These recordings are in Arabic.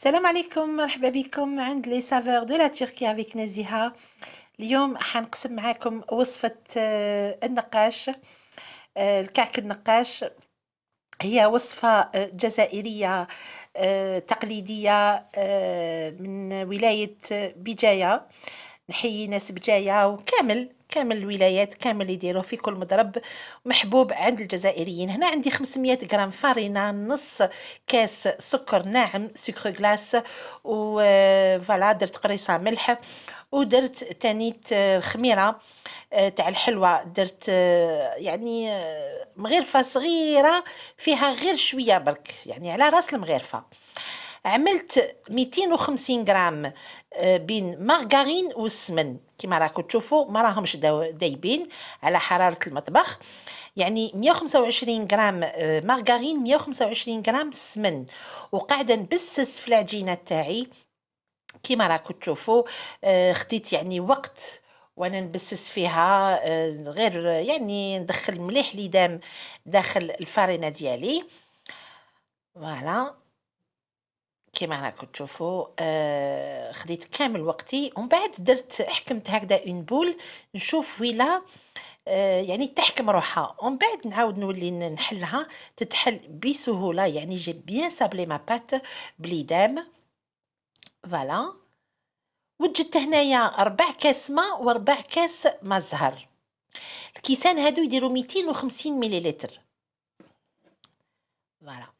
السلام عليكم مرحبا بكم عند لي سافور دو لا تركيا افيك نزيهة اليوم حنقسم معاكم وصفة النقاش الكعك النقاش هي وصفة جزائرية تقليدية من ولاية بجاية نحيي ناس بجاية وكامل كامل الولايات كامل يديروه في كل مضرب محبوب عند الجزائريين هنا عندي 500 غرام فارينة نص كاس سكر ناعم سكر غلاس و آه، فوالا درت قريصة ملح ودرت تانيت آه، خميرة آه، تاع الحلوى درت يعني مغرفة صغيرة فيها غير شوية برك يعني على راس المغرفة عملت 250 غرام آه، بين مارغارين والسمن كما راكم تشوفوا ما راهمش دايبين على حراره المطبخ يعني 125 غرام آه، مارغارين 125 غرام سمن وقاعده نبسس في العجينه تاعي كما راكم تشوفوا آه، خديت يعني وقت وانا نبسس فيها غير يعني ندخل مليح لي دام داخل الفرينه ديالي فوالا كيما راكم تشوفوا آه، خديت كامل وقتي ومن بعد درت حكمت هكذا اون بول نشوف ويلا آه، يعني تحكم روحها ومن بعد نعاود نولي نحلها تتحل بسهوله يعني جي بيان سابلي ما بات بليدام فوالا وجدت هنايا ربع كاس ماء وربع كاس ماء زهر الكيسان هادو يديروا 250 مليلتر فوالا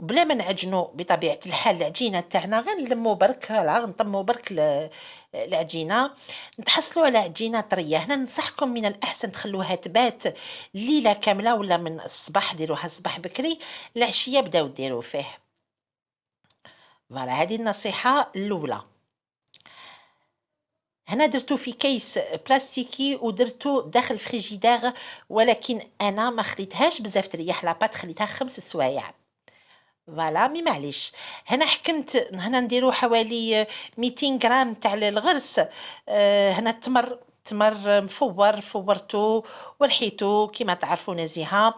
بلا ما نعجنو بطبيعه الحال العجينه تاعنا غير نلمو برك غير نطمو برك العجينه نتحصلوا على عجينه طريه هنا ننصحكم من الاحسن تخلوها تبات ليله كامله ولا من الصباح ديروها الصباح بكري العشيه بداو ديروا فيه فوالا هذه النصيحه الاولى هنا درتو في كيس بلاستيكي ودرتو داخل فريجيدير ولكن انا ما خليتهاش بزاف تريح لاباط خليتها خمس سوايع فوالا مي معليش هنا حكمت هنا نديرو حوالي 200 غرام تاع الغرس آه هنا التمر تمر مفور فورته ورحيتو كيما تعرفوا نزيها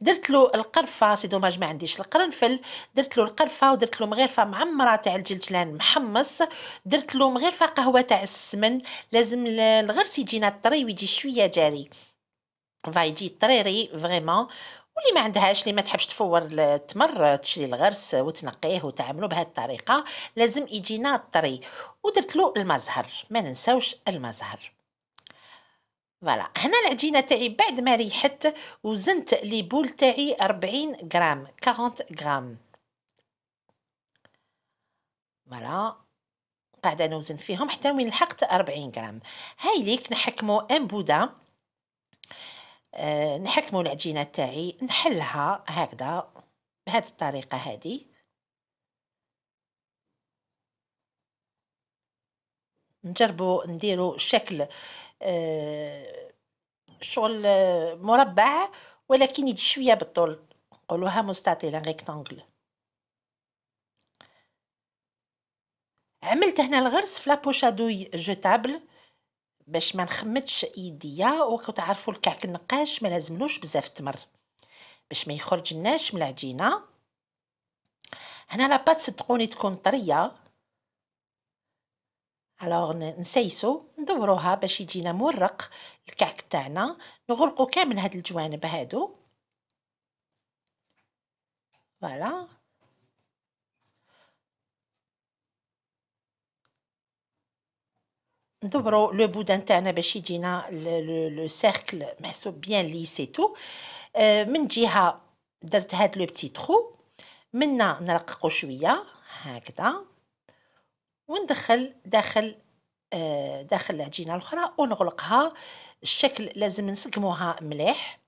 درت له القرفه سي دوماج ما عنديش القرنفل درت له القرفه ودرت له مغرفه معمره تاع الجلجلان محمص درت له مغرفه قهوه تاع السمن لازم الغرس يجينا طري ويجي شويه جاري فايجي طريري فريمون واللي ما عندهاش اللي ما تحبش تفور التمر تشري الغرس وتنقيه وتعملو بهذه الطريقه لازم يجينا طري ودرت له المزهر ما ننساوش المزهر فوالا هنا العجينه تاعي بعد ما ريحت وزنت لي بول تاعي 40 غرام 40 غرام فوالا قاعده نوزن فيهم حتى وين لحقت 40 غرام هاي ليك نحكمو ان بودا آه، نحكمو العجينه تاعي نحلها هكذا بهذه الطريقه هذه نجربو نديرو شكل آه، شغل مربع ولكن يجي شويه بالطول نقولوها مستطيله ريكتانغل عملت هنا الغرس في لابوشادوي جوتابل باش ما نخمدش ايديا وكتعرفوا الكعك النقاش ما لازملوش بزاف تمر باش ما يخرج الناش من العجينه هنا لاباط صدقوني تكون طريه الوغ نسيسو ندوروها باش يجينا مورق الكعك تاعنا نغلقو كامل هاد الجوانب هادو فوالا ندبروا لو بودان تاعنا باش يجينا لو سيركل محسوب بيان ليسي تو euh, من جهه درت هاد لو بتي ترو منا نرققو شويه هكذا وندخل داخل آه، داخل العجينه الاخرى ونغلقها الشكل لازم نسقموها مليح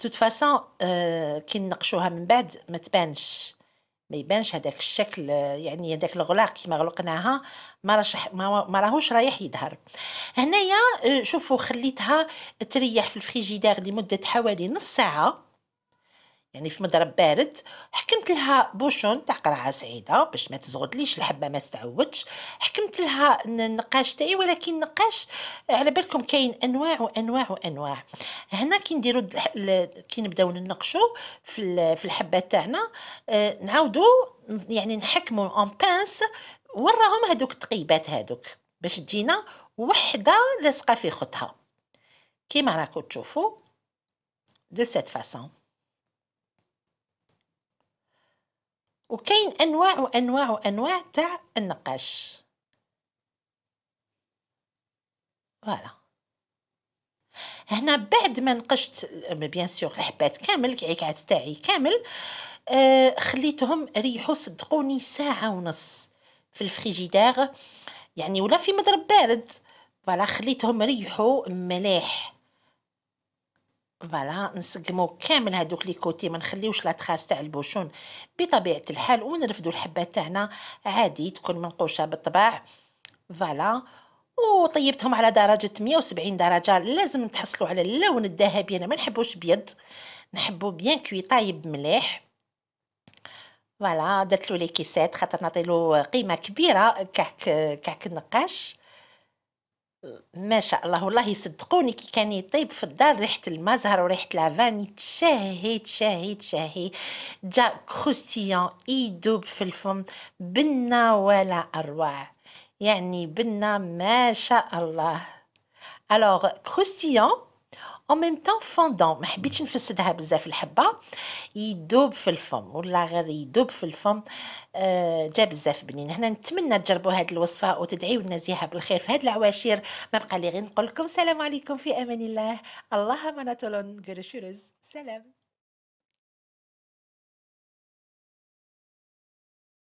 توت فاسون آه، كي نقشوها من بعد ما تبانش ما يبانش هذاك الشكل يعني هذاك الغلاق كيما غلقناها ما راش ما راهوش رايح يظهر هنايا آه، شوفوا خليتها تريح في الفريجيدير لمده حوالي نص ساعه يعني في مضرب بارد حكمت لها بوشون تاع قرعه سعيده باش ما تزغدليش الحبه ما تتعودش حكمت لها النقاش تاعي ولكن النقاش على بالكم كاين انواع وانواع وانواع هنا كي نديروا كي نبداو ننقشو في الحبه تاعنا آه، نعاودوا يعني نحكموا اون بانس وراهم هذوك التقيبات هذوك باش تجينا وحده لاصقه في خطها كيما راكم تشوفوا دو سيت فاسون وكاين انواع وانواع وانواع تاع النقاش فوالا هنا بعد ما نقشت بيان سور الحبات كامل الكعكات تاعي كامل آه، خليتهم ريحوا صدقوني ساعه ونص في الفريجيدار يعني ولا في مضرب بارد فوالا خليتهم ريحوا ملاح فوالا نسقمو كامل هادوك لي كوتي ما نخليوش لا تخاس تاع البوشون بطبيعه الحال ونرفدو الحبات تاعنا عادي تكون منقوشه بالطباع فوالا وطيبتهم على درجه 170 درجه لازم تحصلوا على اللون الذهبي انا ما نحبوش بيض نحبو بيان كوي طايب مليح فوالا درت له لي كيسات خاطر نعطي قيمه كبيره كعك كعك النقاش ما شاء الله والله يصدقوني كي كان يطيب في الدار ريحه المزهر وريحه لافاني تشهي تشهي تشهي جا كروستيان يدوب في الفم بنا ولا اروع يعني بنا ما شاء الله الوغ كروستيان اون ميم طون فوندون ما حبيتش نفسدها بزاف الحبه يدوب في الفم ولا غير يدوب في الفم آه جا بزاف بنين هنا نتمنى تجربوا هذه الوصفه وتدعيوا لنا زيها بالخير في هذه العواشر ما بقى لي غير نقول لكم سلام عليكم في امان الله اللهم نتولون غرشورز سلام